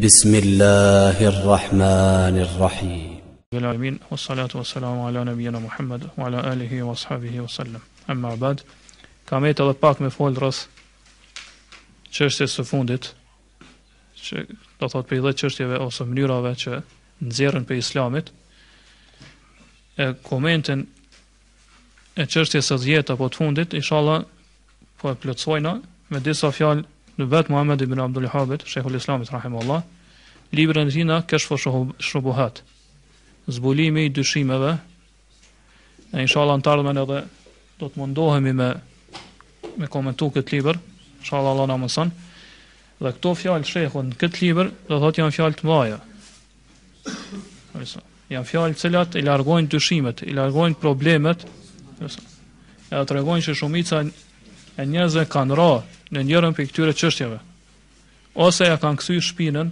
بسم الله الرحمن الرحيم جل وعلا والسلام على نبينا محمد وعلى اله وصحبه وسلم اما بعد كما يتل باك مي فول درس çështje së fundit që do thot për 10 çështjeve ose mënyrave që nxjerrën për islamit e komentën e çështjes së dhjetë apo të fundit inshallah po e plotsojna me disa fjalë në vetë Muhammed ibn Abdul Habit, shehu Islamit rahimullah, librin e tij na kesh Zbulimi i dyshimeve. Ne inshallah në të ardhmen edhe do të mundohemi me me komentu këtë libër, inshallah Allah në mëson. Dhe këto fjalë shehu në këtë dhe do thotë janë fjalë të mëdha. janë fjalë të cilat i largojnë dyshimet, i largojnë problemet. Edhe tregojnë se shumica e njerëzve kanë rrahë në njërën për këtyre qështjeve. Ose ja kanë kësuj shpinën,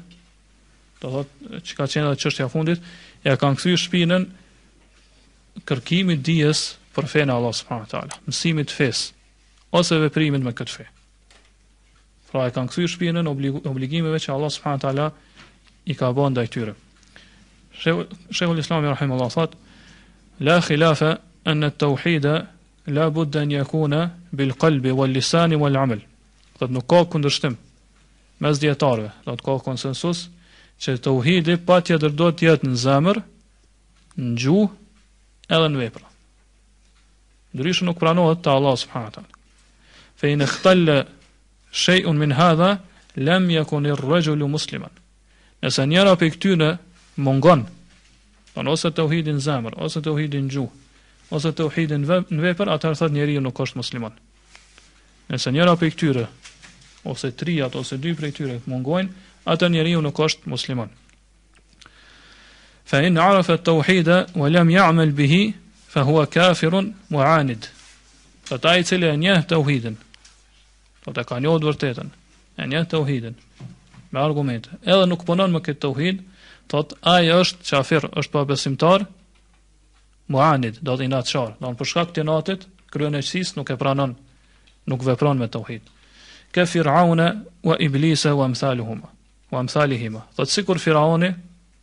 do thotë që ka qenë dhe qështja fundit, ja kanë kësuj shpinën kërkimit dijes për fejnë Allah s.a. Mësimit fes, ose veprimit me këtë fej. Pra e kanë kësuj shpinën obligimeve që Allah s.a. i ka bënë dhe këtyre. Shehu Islami Rahim Allah thot, La khilafe enë të tauhida, la budden jakuna bil kalbi, wal lisani, wal amel do të nuk ka kundërshtim mes djetarve, do të ka konsensus që të uhidi do të jetë në zemër, në gju, edhe në vepra. Ndryshë nuk pranohet të Allah subhanahu Fej në khtalle shej unë min hadha, lam jakon i rëgjullu musliman. Nëse njëra për këtyre mungon, pan po ose të uhidi në zemër, ose të uhidi në gju, ose të uhidi në vepër, atëherë thëtë njeri nuk është musliman. Nëse njëra për këtyre ose ato ose dy prej tyre mungojnë, atë njeriu nuk është musliman. Fa in arafa at-tauhida wa lam ya'mal bihi fa huwa kafirun mu'anid. Fa ta i cili e nje tauhidin. Po ta ka njohë vërtetën. E nje tauhidin. Me argumente. Edhe nuk punon me këtë tauhid, thot ai është kafir, është pa besimtar, mu'anid, do të inatçar. Do përshka për shkak të natit, qësis nuk e pranon, nuk vepron me tauhid ka Firauna wa Iblisa wa amsaluhuma wa amsalihima. Do sikur Firauni,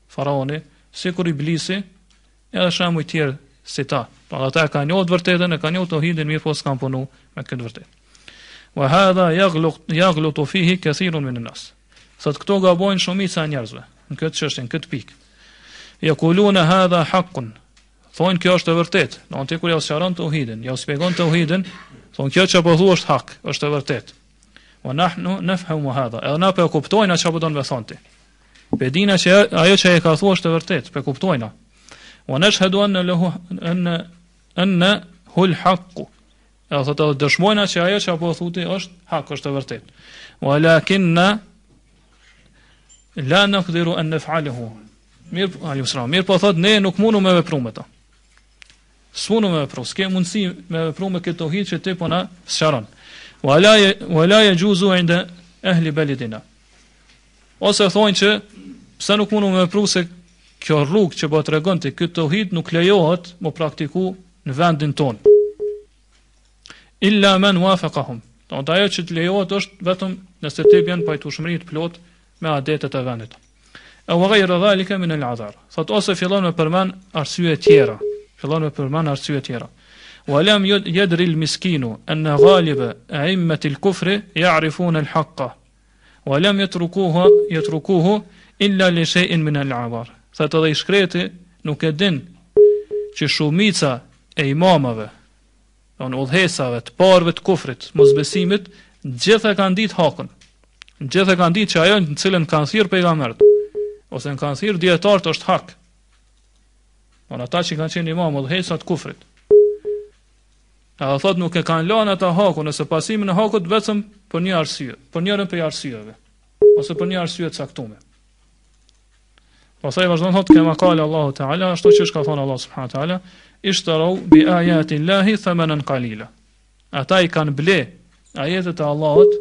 Faraoni, sikur Iblisi, edhe shumë të tjerë si ta. Po ata e kanë njohur vërtetën, e kanë njohur tohidin, mirë po s'kan punu me këtë vërtetë. Wa hadha yaghluq yaghluq fihi kaseerun min an-nas. Sot këto gabojnë shumica e njerëzve në këtë çështje, në këtë pikë. Ja quluna hadha haqqun. Thonë kjo është e vërtetë. në të thotë kur ja sqaron tohidin, ja shpjegon tohidin, thonë kjo çapo thua është hak, është e vërtetë. Wa nahnu nafhamu hadha. Edhe na po e kuptojnë ç'a do të më thonë ti. Pe dina se ajo që e ka thosur është e vërtet, po e kuptojnë. Wa nashhadu an lahu an an hu al Edhe ata dëshmojnë se ajo çka po thuti është hak, është e vërtet. Wa lakinna la naqdiru an naf'alahu. Mir po ajo mir po thot ne nuk mundu me veprum ato. S'mundu me veprum, s'ke mundsi me veprum me këto hiçe ti po na sharon wala wala yajuzu inda ahli baladina. Ose thonë që pse nuk mundu me pru se kjo rrugë që po tregon ti ky tauhid nuk lejohet mo praktiku në vendin tonë. Illa man wafaqahum. Do të ajo që të lejohet është vetëm nëse ti bën pajtueshmëri të plot me adetet e vendit. E u gajrë dhalike min el lëadharë. Thot ose fillon me përmen arsye tjera. Fillon me përmen arsye tjera. Wa lam yadri al miskinu anna ghaliba a'immat al kufri ya'rifun al haqa. Wa lam yatrukuha yatrukuhu illa li shay'in min al Sa të dhe i shkreti nuk e din që shumica e imamave, on udhesave, të parve të kufrit, mos gjithë e kanë ditë gjithë e kanë ditë që ajo në cilën kanë thirë pejga ose në kanë thirë djetartë është hak, on ata që kanë qenë imam udhesat të kufrit, Edhe thot nuk e kanë lënë ata hakun, nëse pasimin e hakut vetëm për një arsye, për njërin prej arsyeve, ose për një arsye të caktuar. Pastaj vazhdon thot kema qala Allahu Teala, ashtu siç ka thënë Allahu Subhanahu Teala, ishtaru bi ayati Allahi thamanan qalila. Ata i kanë ble ajetet e Allahut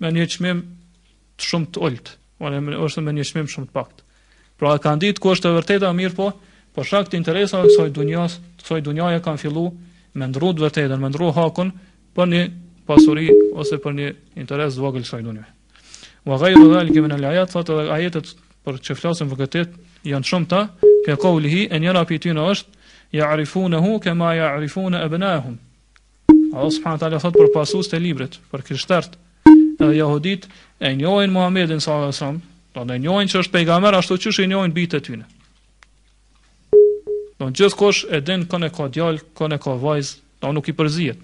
me një çmim shumë të ulët, ose me ose me një çmim shumë të pakët. Pra kanë ditë ku është e vërteta mirë po, po shaktë interesa e kësaj dunjas, kësaj dunjaje kanë filluar me ndru të vërtetën, me ndru hakun për një pasuri ose për një interes të vogël kësaj dhunje. Wa ghayru dhalika min al-ayat fa tara ayatat për çfarë flasim për këtë janë shumë ta, ka qawlihi en yara fi tuna ash ya'rifunahu kama ya'rifun abnahum. Allah subhanahu ta'ala thot për pasues të librit, për krishterët dhe jehudit e njohin Muhamedit sallallahu alaihi wasallam, do të njohin se është pejgamber ashtu siç i njohin bijtë e tyre. Do në gjithë kosh e den kën e ka djallë, kën e ka vajzë, do nuk i përzijet.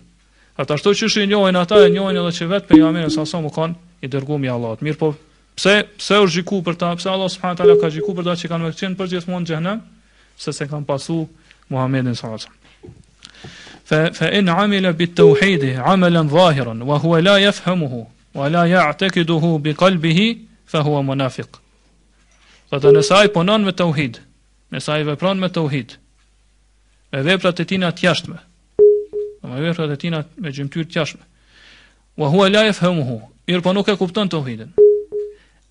Ata shto që i njojnë ata e njojnë edhe që vetë për jamin e sasa kanë i dërgu mi Allahot. Mirë po, pse, pse është gjiku për ta, pse Allah subhanët ka gjiku për ta që kanë me këtjenë për gjithë mund gjëhnem, se se kanë pasu Muhammedin sasa. Fe, fe in amile bit të uhidi, amelen dhahiron, wa hua la jefhemuhu, wa la ja atekiduhu bi kalbihi, fe hua monafik. Dhe të nësaj punon me të uhidi, nësaj vepron me të e veprat e tina të jashtme. Dhe me veprat e tina me gjymtyr të jashtme. Wa hua la e fëmuhu, irë po nuk e kupton të uhidin.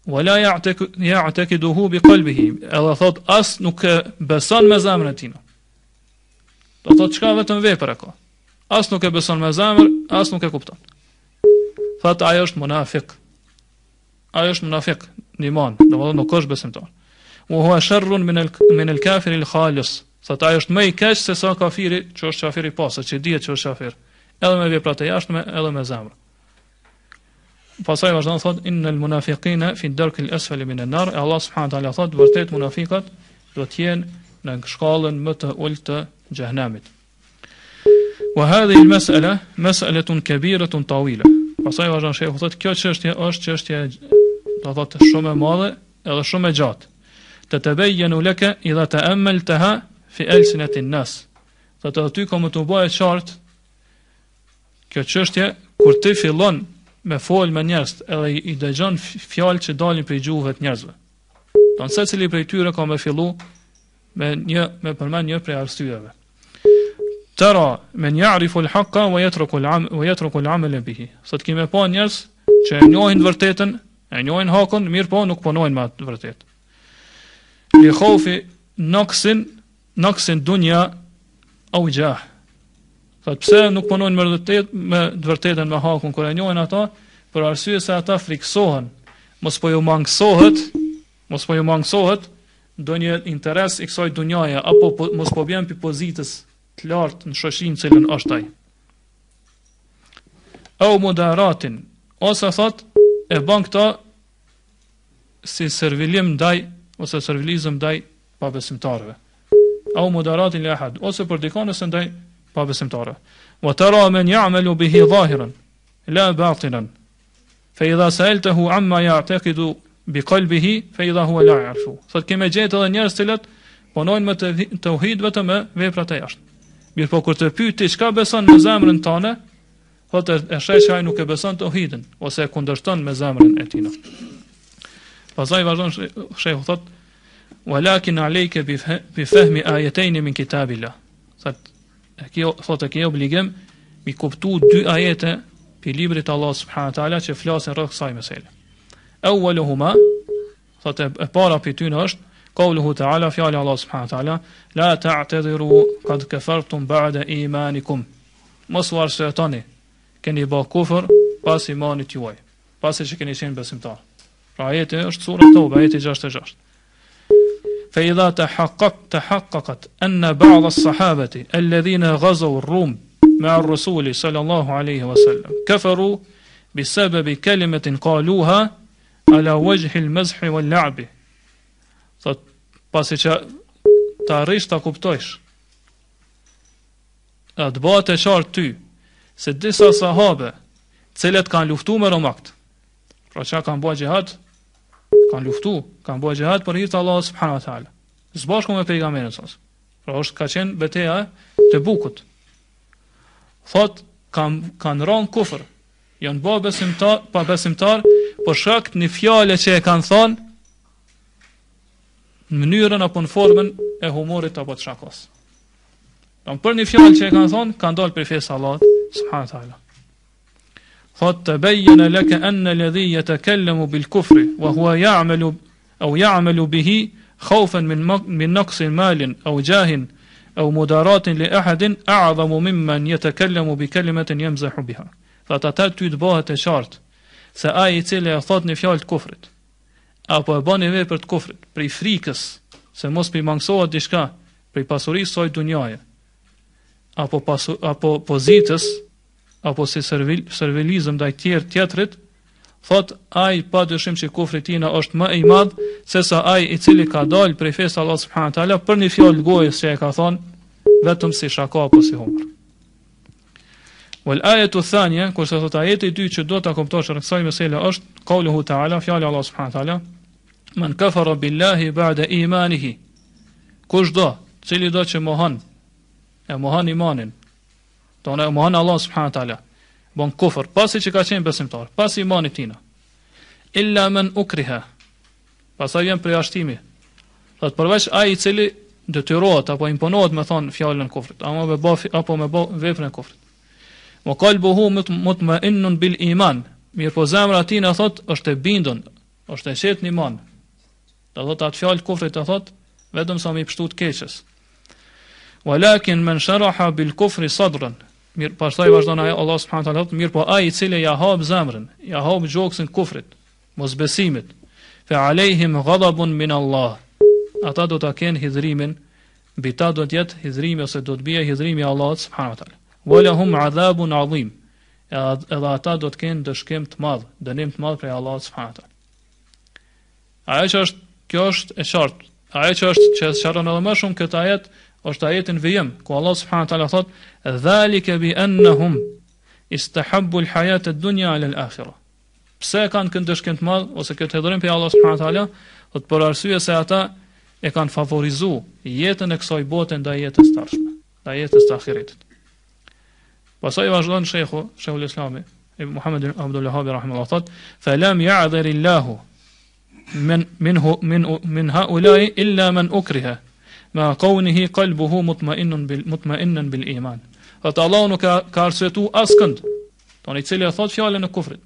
Wa la ja bi kalbihi, edhe thot as nuk e beson me zemrën e tina. Do thot qka vetëm vepër e ka. As nuk e beson me zemër, as nuk e kupton. Thot ajo është munafik. Ajo është munafik, një manë, nuk është besimtar. Wa hua shërrun min al min el kafir al-khalis. Sa ta është më i keq se sa kafiri, që është kafiri i pastë, që dihet që është kafir. Edhe me veprat e jashtme, edhe me zemrën. Pastaj vazhdon thot innal munafiqina fi dark al asfal min an nar. Allah subhanahu wa taala thot vërtet munafiqat do të jenë në shkallën më të ulët të xhehenamit. Wa hadhihi al mas'ala mas'alatun kabiratun tawila. Pasaj vazhdon shehu thot kjo çështje është çështje do thot shumë e madhe edhe shumë e gjatë. Të të bejjenu lëke, idha të emmel të ha, fi elsinetin nës. Dhe të aty ka më të bëjë qartë kjo qështje, kur ti fillon me fol me njerëz, edhe i dëgjon fjalë që dalin prej gjuhëve të njerëzve. cili për prej tyre ka më fillu me një me përmend një prej arsyeve. Tara men ya'rifu al-haqqa wa yatruku al-am wa yatruku al-amala bihi. Sot kemë pa njerëz që e njohin vërtetën, e njohin hakun, mirë po nuk punojnë me atë vërtet. Li khawfi naksin dunja au gjah. Thot, pse nuk punojnë me dërtet, me dërtetën me hakun kur e njohin ata, për arsye se ata friksohen, mos po ju mangësohet, mos po ju mangësohet ndonjë interes i kësaj dunjaja, apo po, mos po bjen për pozitës të lartë në shoqërinë cilën lën është ai. Au moderatin, ose thot e bën këto si servilim ndaj ose servilizëm ndaj pavësimtarëve au mudaratin li ahad ose për dikon ose ndaj pavësimtarë. Wa tara man ya'malu bihi zahiran la batinan. Fa idha sa'altahu amma ya'taqidu bi qalbihi fa idha huwa la ya'rifu. Sot kemë gjetë edhe njerëz të lot punojnë me tauhid vetëm me veprat e jashtë. Mirpo kur të pyeti çka beson në zemrën tonë, thotë e shesh ai nuk e beson tauhidin ose e kundërshton me zemrën e tij. Pastaj vazhdon shehu thotë Walakin alejke bi fahmi ajetejni min kitabila Thot e kjo obligim Mi kuptu dy ajete Pi librit të Allah subhanët ala Që flasën rëkë saj E Ewellu huma Thot e para pi ty në është Kauluhu të ala Fjallë Allah subhanët ala La ta Kad këfartum ba'da imanikum varë së tani Keni ba kufër Pas imanit juaj Pas e që keni qenë besimtar Pra ajete është surat të Ajete 66. فإذا تحقق تحققت أن بعض الصحابة الذين غزوا الروم مع الرسول صلى الله عليه وسلم كفروا بسبب كلمة قالوها على وجه المزح واللعب Thot, تاريش që të arrish تي kuptojsh, صحابة të bëhet e qartë ty, se cilët kanë luftu me romakt, pra që kanë bëhet gjihad, kanë luftu, kanë bërë gjëhat për hirtë Allah subhanu wa ta'ala. Zbashku me pejgamerin sas. Pra është ka qenë beteja të bukut. Thot, kanë kan ranë kufër, janë bërë besimtar, pa besimtar, për shakt një fjale që e kanë thonë, në mënyrën apo në formën e humorit apo të shakos. Për një fjale që e kanë thonë, kanë dalë për fjesë Allah subhanu wa ta'ala. Thot të bejën e leke enë në ledhije të kellëmu bil kufri, wa hua ja'melu, au ja'melu bihi, khaufen min, min nëksin malin, au gjahin, au mudaratin li ahadin, a'adhamu mimman jetë kellëmu bi kellimetin jem zahru biha. Thot të të të të bëhet e qartë se aje i cilë e thot një fjallë të kufrit, apo e bani vej për të kufrit, për frikës, se mos për i mangësohet dishka, për pasurisë sojtë dunjaje, apo, pasu, apo pozitës, apo si servil, servilizëm dhe tjerë tjetërit, thot ai pa dëshim që kufri tina është më i madh se sa ai i cili ka dalë prej fesë Allah subhanahu për një fjalë gojës që e ka thonë vetëm si shaka apo si humër. Wal ayatu thaniya, kur sot thot ajeti i dytë që do ta kuptosh rreth kësaj mesele është qauluhu taala, fjala Allah subhanahu wa taala, man kafara billahi ba'da imanihi. do, cili do që mohon e mohon imanin Tonë e mohon Allah subhanahu wa taala. Bon kufër, pasi që ka qenë besimtar, pasi imani tina. Illa men ukriha. Pastaj vjen përjashtimi. Do Thot përveç ai i cili detyrohet apo imponohet me thon fjalën e kufrit, apo me bë apo me bë veprën e kufrit. Wa qalbuhu mutma'innun bil iman. Mirpo zemra e tij thot është e bindur, është e qetë në iman. Do thot atë fjalë kufrit e thot vetëm sa më i pështut keqës. Walakin men sharaha bil kufri sadran. Mirë, pastaj vazhdon ai Allah subhanahu taala, mir po ai i cili ja hap zemrën, ja hap gjoksin kufrit, mosbesimit, fa alehim ghadabun min Allah. Ata do ta kenë hidhrimin, mbi ta do të jetë hidhrimi ose do të bie hidhrimi i Allahut subhanahu taala. Wa lahum adhabun adhim. Edhe ata do të kenë dëshkim të madh, dënim të madh prej Allahut subhanahu taala. Ajo që është, kjo është e qartë. Ajo që është që sharton edhe më shumë këtë ajet, është ajetin vijem, ku Allah subhanët ala thot, dhalike bi ennehum, istahabbu lë hajat e dunja alë lë akhira. Pse kanë këndë shkënd të madhë, ose këtë hedhërim për Allah subhanët ala, dhe të për arsye se ata e kanë favorizu jetën e kësoj botën dhe jetës të arshme, dhe jetës të akhiritit. Pasë i vazhdojnë shekho, shekho lë islami, i Muhammed Abdullah Habi, thot, falam ja adherillahu, min, hu, min, min ha ulaj illa men ukriha me kaunihi kalbuhu mutmainnun bil mutmainnun bil iman. Dhe të nuk ka arsyetu askënd. ton i cili e thot fjale e kufrit.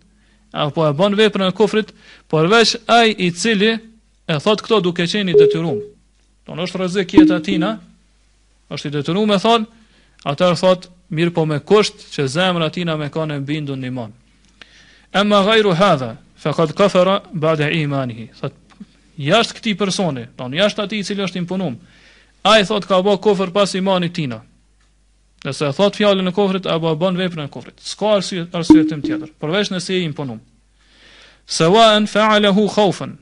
Apo e bën veprën e kufrit, por veç ai i cili e thot këto duke qenë i detyruar. Don është rrezik jeta e tina, është i detyruar me thon, e thot mirë po me kusht që zemra tina me kanë e bindun në iman. Emma gajru hadha, fe kafara kafera bade imanihi. Thot, jashtë këti personi, don, jashtë ati i cili është impunum, A i thot ka bo kofër pas imani tina Nëse e thot fjallin e kofërit, e bo e bon veprën e kofërit, Ska arsye, arsye tjetër, përveç nëse e imponum Se va e në faale hu khaufen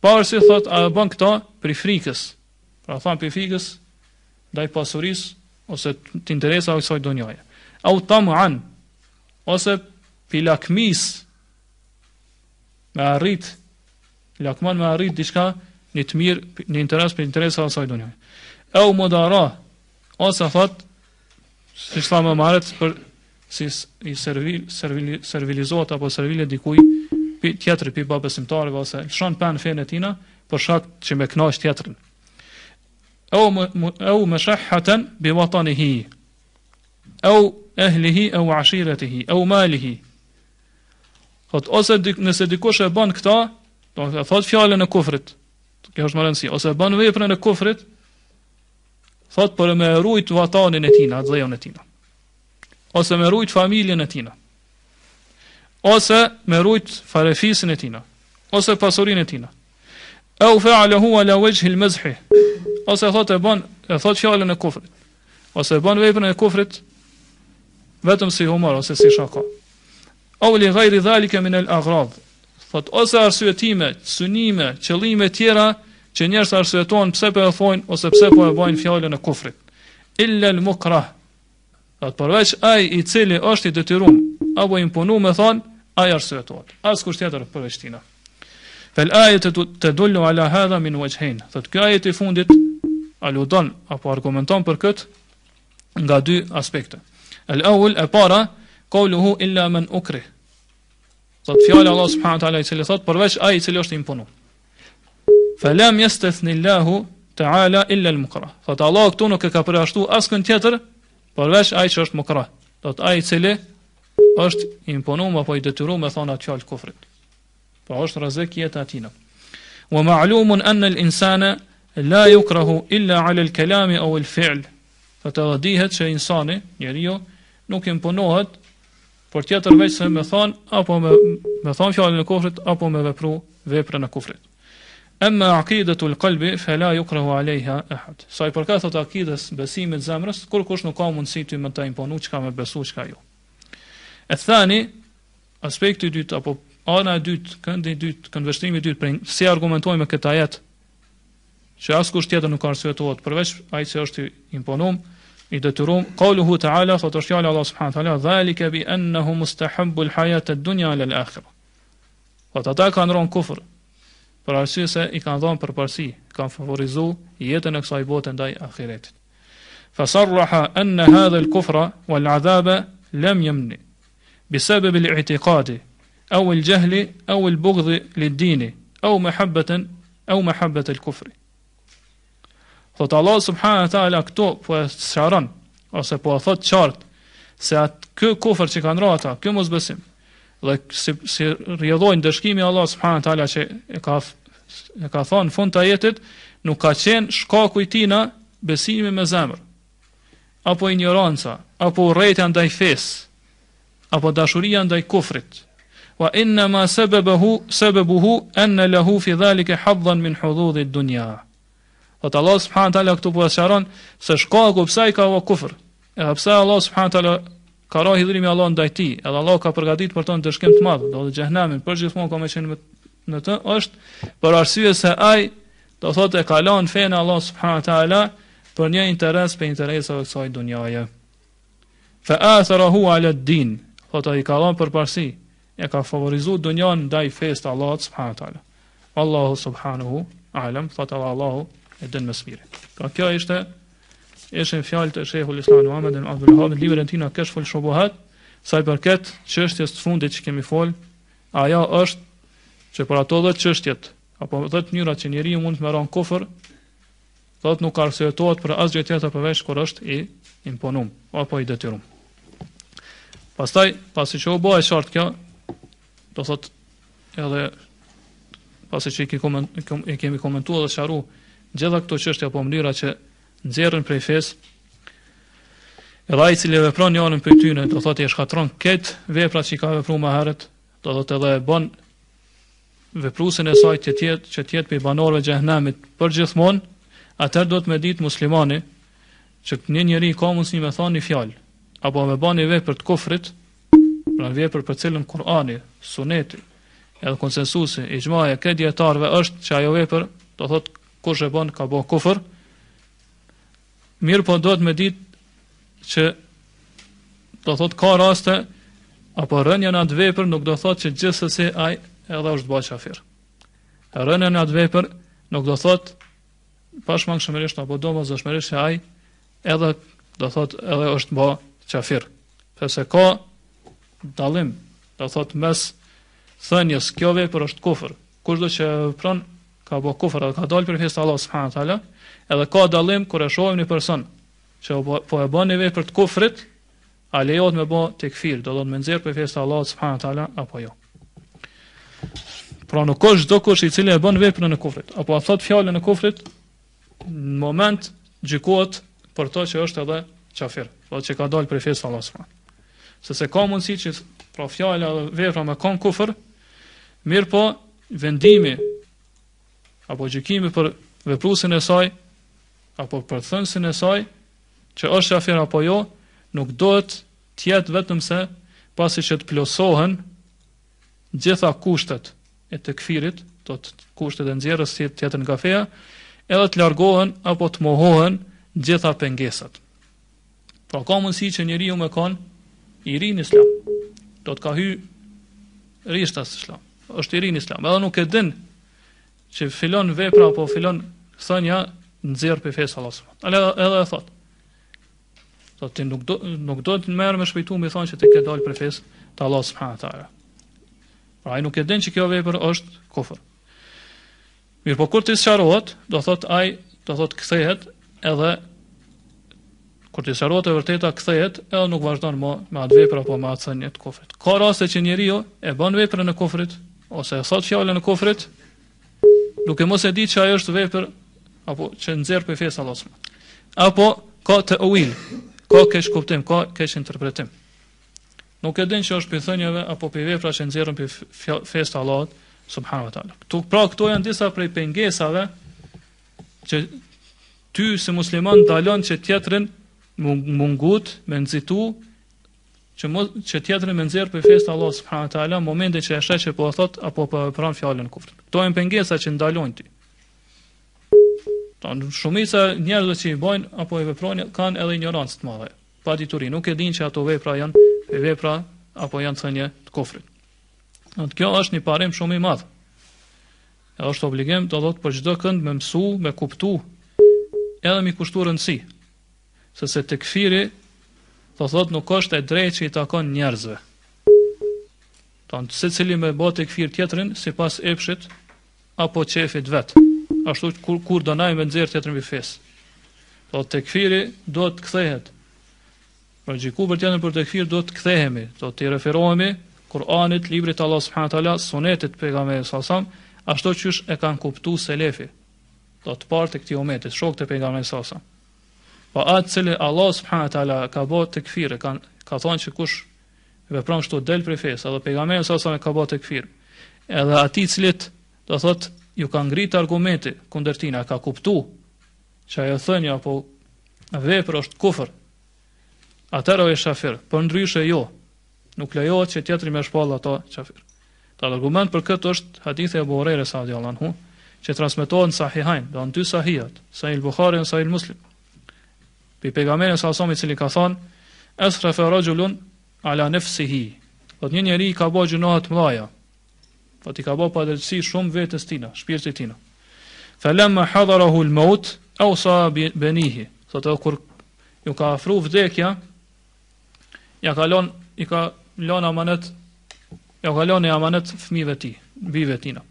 Pa arsye thot, e bon këta pri frikës Pra tham pri frikës, daj pasuris Ose të interesa do sojtë donjoje Au tamu an Ose lakmis, Me arrit Lakman me arrit diçka një të mirë, një interes për interes sa asaj e u modara, ose thot, si shla më marët, për, si i servil, servil, servilizot apo servilit dikuj, pi, tjetër pi babesimtarëve, ose lëshon pen fene tina, për shak që me knash tjetërin. E u, më, u me haten, bi vatani hi, e u ehlihi, e u ashiret hi, e u malihi, Thot, ose dik, nëse dikush e ban këta, do të thot fjallën e kufrit. Kjo është më rëndësi, ose bën veprën e kufrit, thot për me rujt vatanin e tina, atë e tina. Ose me rujt familjen e tina. Ose me rujt farefisin e tina. Ose pasurin e tina. E u fea le hua la vejh il mezhi. Ose thot e bon, e thot fjallin e kufrit. Ose e bon vejpën e kufrit, vetëm si humor, ose si shaka. A li gajri dhalike min el Thot, ose arsuetime, sunime, qëllime tjera, të që njerëz arsyetohen pse po e thojnë ose pse po e bajnë fjalën e kufrit. Illa al-mukrah. Atë përveç ai i cili është i detyruar apo i imponuar me thon, ai arsyetohet. As kusht tjetër për veçtina. Fal të tadullu ala hadha min wajhain. Sot kjo ajet i fundit aludon apo argumenton për kët nga dy aspekte. Al awl e para qoluhu illa man ukrih. Sot fjala Allah subhanahu wa taala i cili thot përveç ai i cili është imponu. Falam yastathni Allahu ta'ala illa al-mukra. Fat Allah këtu nuk e ka përjashtu askën tjetër përveç ai që është mukra. Do të ai i cili është imponuar apo i detyruar me thonë atë fjalë kufrit. Po është rrezik jeta e tij. Wa ma'lumun anna al-insana la yukrahu illa 'ala al-kalam aw al-fi'l. Fat dihet se insani, njeriu nuk imponohet për tjetër veç se me thonë apo më më thonë fjalën e kufrit apo me vepru veprën e kufrit. Amma aqidatu al-qalbi fala yukrahu alayha ahad. Sa i përkatë të akidës besimit zemrës, kur kush nuk ka mundësi të mëta imponu ka me besu ka jo. E thani aspekti i dytë apo ana e dytë, këndi dytë, këndvështrimi i dytë, si argumentojmë këtë ajet? Që as kusht tjetër nuk arsyetohet përveç ai që është i imponum, i detyruar, qaluhu ta'ala është tashallu Allah subhanahu ta'ala dhalike bi annahu mustahabbu ad-dunya lil-akhirah. Fa tatakanron kufr për arsye se i kanë dhënë përparësi, kanë favorizuar jetën e kësaj bote ndaj ahiretit. Fa saraha an hadha al-kufra wal azaba lam yamni bi sabab al-i'tiqad aw al-jahl aw al-bughd li al-din aw mahabbatan aw mahabbat al-kufr. Fot Allah subhanahu wa ta'ala këto po e sharon ose po e thot qart se atë kë kufër që kanë rrota, kë mos besim. Dhe si si rrjedhojnë dëshkimi Allah subhanahu wa ta'ala që e ka e ka thonë në fund të ajetit, nuk ka qenë shkaku i tina besimi me zemër, apo ignoranca, apo urejtja ndaj fes, apo dashuria ndaj kufrit. Wa inna ma sababahu sababuhu enne lehu fi dhalike habdhan min hudhudhit dunja. Dhe të Allah subhanahu ala këtu po e se shkaku pse ai ka o kufr, e pse Allah subhanahu ala ka ra hidrimi Allah ndaj ti, edhe Allah ka përgatit për tonë të shkim të madhë, do dhe gjehnamin, për gjithmonë ka me qenë me në të është për arsye se ai do thotë e ka lënë fenë Allah subhanahu wa taala për një interes për interesa të kësaj dhunjaje. Fa athara hu ala din, thotë ai ka lënë për parsi, e ka favorizuar dhunjan ndaj fesë të Allah subhanahu wa taala. Allahu subhanahu alam, thotë Allahu e din më smire. Ka kjo ishte është një fjalë të shehul Islami Muhammed ibn Abdul Wahhab në librin e tij shubuhat sa i përket çështjes së fundit që kemi fol, ajo është që për ato dhe qështjet, apo dhe të njëra që njëri mund të meron kofër, dhe të nuk arsujetohet për asgjë tjetër përveç kër është i imponum, apo i detyrum. Pastaj, pasi që u bo e shartë kjo, do thot edhe pasi që i, kemi komentua dhe sharu gjitha këto qështja po mënyra që nxjerrin prej fes, edhe ai i cili vepron anën për tyne, do thotë i shkatron këtë veprat që i ka vepruar më herët, do thotë edhe e bën veprusën e saj që tjetë që tjetë për banorëve gjehnamit për gjithmon, atër do të me ditë muslimani që një njëri ka mundës një me tha një fjalë, apo me bani një vepër të kufrit, pra në vepër për cilën Kurani, suneti, edhe konsensusi, i gjmaja, këtë djetarëve është që ajo vepër, do thotë kur shë banë ka bo kufr, mirë po do të me ditë që do thotë ka raste, apo rënjën atë vepër nuk do thotë që si ajë edhe është bë qafir. Rënë në atë vepër, nuk do thot, pash mangë apo do më zëshmërisht aj, edhe do thot, edhe është bë qafir. Pese ka dalim, do thot, mes thënjës, kjo vepër është kufër. Kushdo që pran, ka bë kufër, edhe ka dalë për fjesë të Allah, subhanët taala, edhe ka dalim, kër e shohim një person, që po e bën një vepër të kufrit, a lejot me bë të këfir, do do të menzirë për fjesë të Allah, subhanët ala, apo jo. Pra nuk është do kush i cili e bën veprën në kufrit, apo a thot fjalën në kufrit në moment gjikohet për to që është edhe qafir, pra që ka dalë prej fesë Allahu se se ka mundësi që pra fjala dhe vepra me kon kufër, mirë po vendimi apo gjikimi për veprusin e saj apo për thënsin e saj që është qafir apo jo, nuk dohet të jetë vetëm se pasi që të plosohen gjitha kushtet e të këfirit, të, të kushtet e nxjerrës si të jetën nga feja, edhe të largohen apo të mohohen gjitha pengesat. Pra ka mundësi që njeriu me kanë i rin islam. Do të ka hy rishtas islam. është i rin islam. Edhe nuk e din që filon vepra apo filon thënja nxjerr për fesë Allahu. Ale edhe e thot. Sot ti nuk do nuk do të merr me shpejtum i thonë se ti ke dalë për fes të Allahu subhanahu wa taala. Pra ai nuk e den që kjo vepër është kufër. Mirë, po, kur ti sqarohet, do thot ai, do thot kthehet edhe kur ti sqarohet e vërteta kthehet, edhe nuk vazhdon më me atë vepër apo me atë sinë të kufrit. Ka raste që njeriu e bën veprën në kufrit ose e thot fjalën në kufrit, duke mos e ditë se ajo është vepër apo që nxjerr për fesallosh. Apo ka të uil, ka kesh kuptim, ka kesh interpretim nuk e din që është për thënjëve apo për vepra që nëzirën për fest Allah subhanu wa ta'ala. Tuk pra, këto janë disa prej pengesave që ty se musliman dalon që tjetërin mungut, me nëzitu, që, që tjetërin me nëzirë për fest Allah subhanu wa ta'ala, momente që e shre që po thot, apo për po pranë fjallën kufrën. Këto janë pengesa që ndalon ty. shumisa njerëzë që i bojnë apo i veprojnë kanë edhe ignorancë të madhe, pa diturin, nuk e din që ato vepra janë vepra apo janë thënie të kofrit. Do të kjo është një parim shumë i madh. Ja është obligim të do të për çdo kënd me mësu, me kuptu, edhe me kushtuar rëndsi. Se se të këfiri, të dhëtë nuk është e drejt që i takon njerëzve. Të në të se cili me bë të këfir tjetërin, si pas epshit, apo qefit vetë. Ashtu që kur, kur dënaj me nëzirë tjetërin vë fesë. Të të këfiri, do të këthehet Pra gjiku për tjene për të këfirë do të kthehemi, do të i referohemi Kur'anit, Librit të Allah subhanët sunetit për e sasam, ashto që është e kanë kuptu se lefi, do të partë të këti ometit, shok të për e sasam. Pa atë cili Allah subhanët ala ka bo të këfirë, ka, ka thonë që kush vepran shto del për fesë, edhe për e sasam e ka bo të këfirë, Edhe ati cilit, do thotë, ju ka ngritë argumenti kundër ka kuptu që ajo thënja, apo vepër është kufër, Atëra e shafir, po ndryshe jo. Nuk lejohet që tjetri me shpall ato shafir. Ta argument për këtë është hadithi e Buhari-s sallallahu anhu, që transmetohen sahihain, dhe në dy sahihat, sa il Buhari dhe sa il Muslim. Pe pejgamberin sa asomi i cili ka thonë, es fa rajulun ala nafsihi." Do një njeri ka bëj gjëra të mëdha. Po ti ka bëj pa shumë vetes tina, shpirtit tina. Fa me hadarahu al-maut, ausa banih. Sot kur ju ka afru vdekja, ja ka lën i ka lën amanet ja ka lën amanet fëmijëve ti, bijve tina.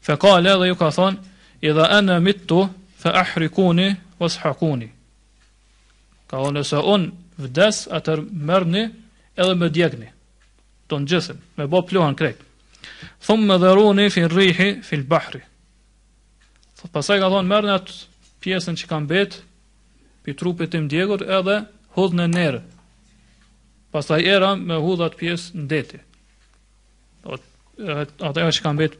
Fa qala dhe ju ka thon idha ana mitu fa ahrikuni washaquni. Ka thonë nëse un vdes atër merrni edhe më djegni. Do të me bë plohan krejt. Thumë dhe runi fin rrihi fin bahri. Pasaj ka thonë mërë në atë pjesën që kam betë, pi trupit tim djegur edhe hodhë në nërë, pastaj era me hudhat pjesë në deti. Ata që ka mbet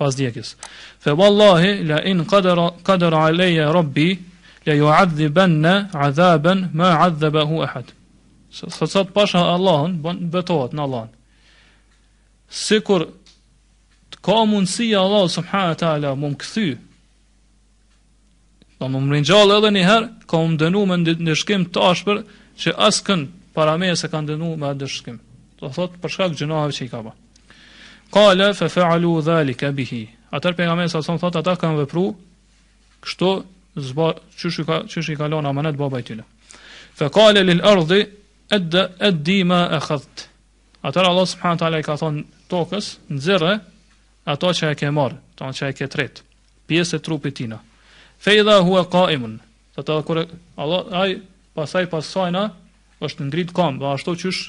pas djekis. Fe wallahi, la in qadara alayya rabbi, la ju 'adaban ma 'adhabahu ahad. adhebe hu ehet. Së të pasha Allahën, betohet në Allahën. Sikur ka mundësia Allah subhanahu wa taala mum kthy. Do më mrinjall edhe një herë, ka më dënuar me ndeshkim të ashpër që askën para se kanë dënuar me dëshkim. Do thot për shkak gjinohave që i ka bë. Qala fa fa'alu zalika bihi. Ata pejgamberi sa son thot ata kanë vepruar kështu zba çysh i ka çysh i ka lënë amanet babait tyre. Fa qala lil ardi ad ma akhadht. Ata Allah subhanahu wa taala i ka thon tokës nxirre ato që e ke marr, ato që e ke tret. Pjesë e trupit tina. Fa idha huwa qa'imun. Ata kur Allah ai pasaj pasajna është ngrit kom, po ashtu qysh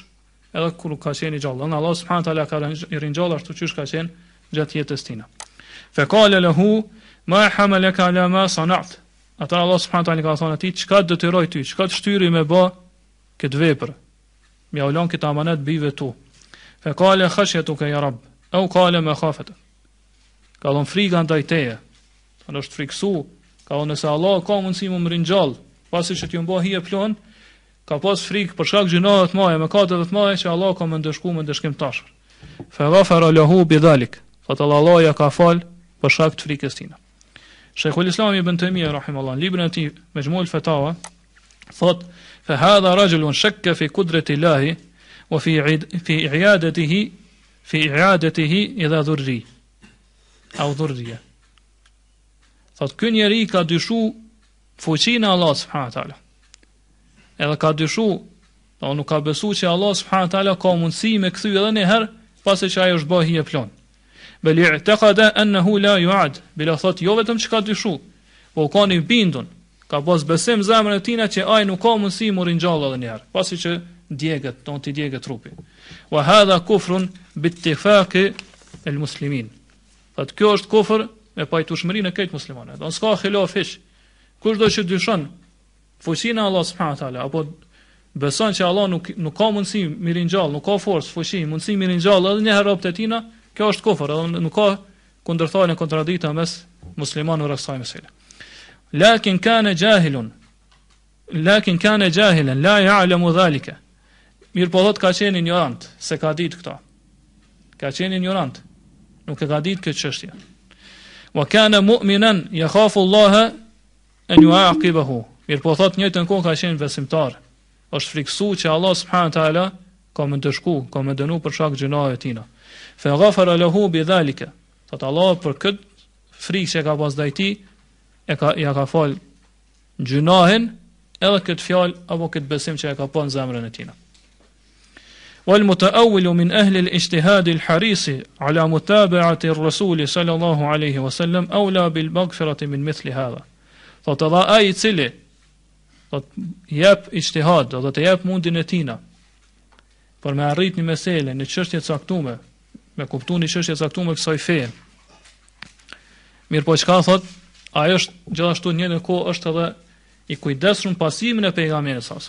edhe kur ka qenë gjallë. Në Allah subhanahu ala ka rinjallë, ashtu qysh ka qenë gjatë jetës tina. Fa qala ma hamalaka ala ma sanat. Ata Allah subhanahu taala i ka thonë atij çka detyroi ty, çka të shtyri me bë këtë vepër. Më aulon këtë amanet bive tu. Fa qala khashyatuk ya rab, au qala ma khafat. Ka dhonë frika dajteje, teje. Ai është friksu, ka dhonë nëse Allah ka mundësi më ringjall, pasi që ti u bë hi e ka pas frikë për shkak gjinohet të mëdha, mëkateve të mëdha që Allah ka më ndeshku më ndeshkim tash. Fa ghafara lahu dalik. Fa Allah ja ka fal për shkak të frikës tina. Shekhu islami ibn të mija, rahim Allah, në e ti, me Fatawa thot, fe hadha rajullun shakka fi kudret i lahi, o fi, id, fi i i hi, fi i i hi, dhurri, au dhurrija. Thot, kë njeri ka dyshu fuqina Allah, wa taala edhe ka dyshu, pa po nuk ka besu që Allah subhanahu taala ka mundësi me kthy edhe një herë pasi që ajo është bë e plon. Bel i'taqada annahu la yu'ad, bil thot jo vetëm që ka dyshu, po ka një bindun, ka pas besim zemrën e tina që ajo nuk ka mundësi mu ringjall edhe një herë, pasi që djegët, don të djegët trupi. Wa hadha kufrun bi ittifaqi al muslimin. Fat kjo është kufër me pajtueshmërinë e këtij muslimanëve. Don s'ka khilaf hiç. Kushdo që dyshon fuqinë e Allah subhanahu wa taala apo beson që Allah nuk nuk ka mundësi mirinjall, nuk ka forcë, fuqi, mundësi mirinjall edhe një herë robët tina, kjo është kufër, edhe nuk ka kundërthalën kontradikta mes muslimanëve rreth kësaj mesele. Lakin kane jahilun. Lakin kane jahilan, la ya'lamu dhalika. Mir po thot ka qenë ignorant, se ka ditë këto. Ka qenë ignorant. Nuk e ka ditë këtë çështje. Wa kana mu'minan yakhafu Allaha an yu'aqibahu. Mirë po thot njëtë në kohë ka qenë besimtar. është friksu që Allah subhanahu taala ka më ndëshku, ka më dënu për shak gjinaje tina. Fe ghafar alahu bi dhalika. Thot Allah për kët frikë që ka pas dajti e ka ja ka fal gjinahen edhe kët fjalë apo kët besim që e ka pas në zemrën e tina. Wal mu min ahli al-ijtihad al harisi, ala mutaba'ati ar-rasul sallallahu alayhi wasallam Aula bil maghfirati min mithli hadha. Thot edhe ai i cili do të jep i do të jep mundin e tina, por me arrit një meselë, një qështje caktume, me kuptu një qështje caktume kësaj fejë. Mirë po thot, ai është gjithashtu një në ko është edhe i kujdesshëm pasimin e pejga mjë në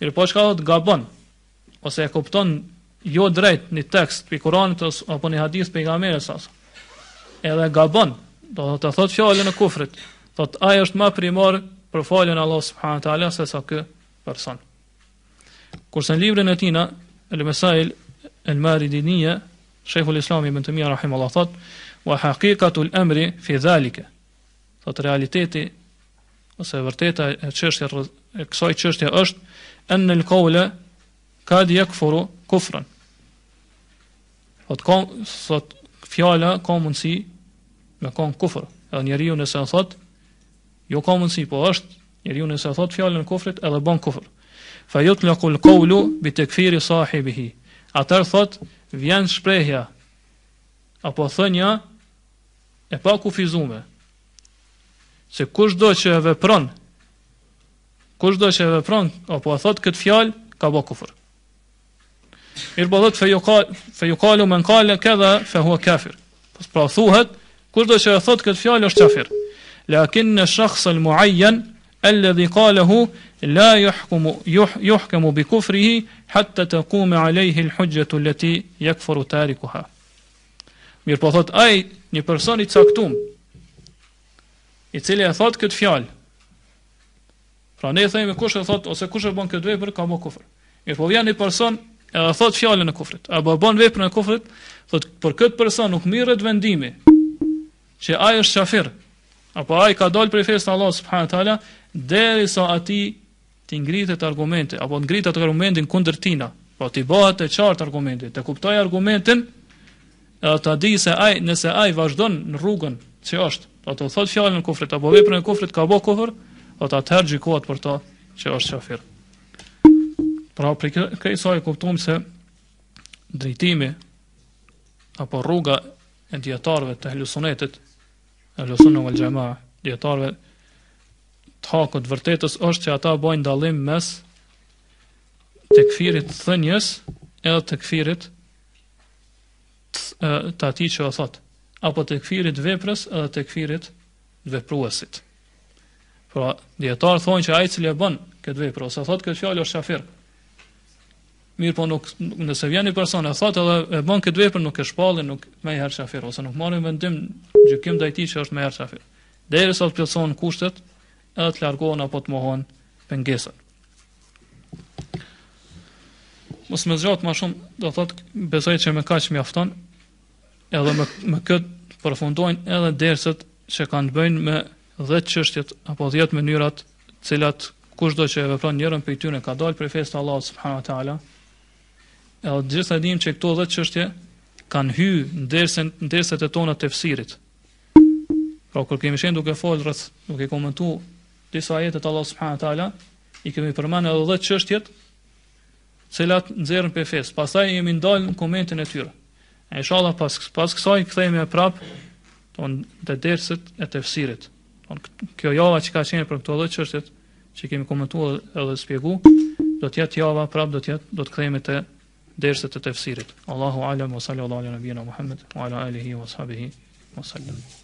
Mirë po qka thot, gabon, ose e kupton jo drejt një tekst për kuranit apo një hadis për pejga Edhe gabon, do të thot fjalën e kufrit, thot ai është më primar për faljen Allah subhanahu wa taala sa ky person. Kurse në librin e tij na El Mesail El Maridiniya, Sheikhul Islam Ibn Timia rahimahullah thot wa haqiqatu al amri fi zalika. Thot realiteti ose vërteta e çështjes e kësaj çështje është an al qawla kad yakfuru kufran. Thot kon thot fjala ka mundsi me kon kufër. Edhe njeriu nëse thot Jo ka mundësi, po është njeriu nëse e thot fjalën kufrit edhe bën kufër. Fa jut lëku lë kowlu bi të këfiri sahibihi. Atër thot, vjen shprehja apo thënja, e pa kufizume, se kush do që e vepron, kush do që e vepron, apo a thot këtë fjalë, ka bë kufër. Mirë bëllët, fe ju kalu me në kale, këdhe fe hua kafir. Pra thuhet, kush do që e thot këtë fjallë, është kafirë lakin në shakhsë lë muajjen, alladhi kalahu, la juhkumu, juh, juhkumu bi kufrihi, hatta të kume alejhi lë hujjetu leti jakëforu tarikuha. Mirë po thot, aj, një person i caktum, i cili e thot këtë fjalë, pra ne e thejme kush e thot, ose kush e bon këtë vepër, ka mo kufr. Mirë po vjen një person, dhe thot fjalën e kufrit, apo bon veprën e kufrit, thot, për këtë person nuk mirët vendimi, që aj është shafirë, apo ai ka dalë prej fesë Allah subhanahu wa taala derisa ati të ngritet argumente apo ngritet argumentin kundër tina, po ti bëhet të qartë argumenti, të kuptoj argumentin edhe ta di se ai nëse ai vazhdon në rrugën që është, do po të thotë fjalën e kufrit apo veprën e kufrit ka bëu kufër, do po ta tërgjë kohët për to që është qafir. Pra, për këj sa e kuptum se drejtimi apo rruga e djetarve të helusonetit Al-Sunna wal Jamaa, dietarëve të vërtetës është që ata bojnë dallim mes të këfirit të thënjës edhe të këfirit të ati që o thot apo të këfirit veprës edhe të këfirit vepruesit pra djetarë thonë që ajë cilë e bën këtë veprë, ose thot këtë fjallë është shafirë Mirë po nuk, nëse vjen një person e thot edhe e bën këtë vepër nuk e shpallin, nuk më herë shafir ose nuk marrin vendim gjykim ndaj tij që është më herë shafir. Deri të plotëson kushtet, edhe të largohen apo të mohon pengesën. Mos më zgjat më shumë, do thot besoj që më kaq mjafton. Edhe me, me këtë përfundojnë edhe derset që kanë të bëjnë me 10 çështjet apo 10 mënyrat, të cilat kushdo që e vepron njërin prej tyre ka dalë prej fesë të Allahut subhanahu wa taala edhe gjithë dim që këto dhe qështje kanë hy në dersët e tonë të fësirit. Pra, kërë kemi shenë duke falë duke komentuar disa jetet Allah wa tala, i kemi përmendur edhe dhe qështjet, cilat nxjerrin pe fes. Pastaj jemi ndalën në komentin e tyre. Inshallah pas pas kësaj kthehemi e prap ton te dersët e tefsirit. Ton kjo java që ka qenë për këto lloj çështje që kemi komentuar edhe shpjeguar, do të jetë java prap do të jetë do të kthehemi te درس التفسير الله أعلم وصلى الله على نبينا محمد وعلى آله وصحبه وسلم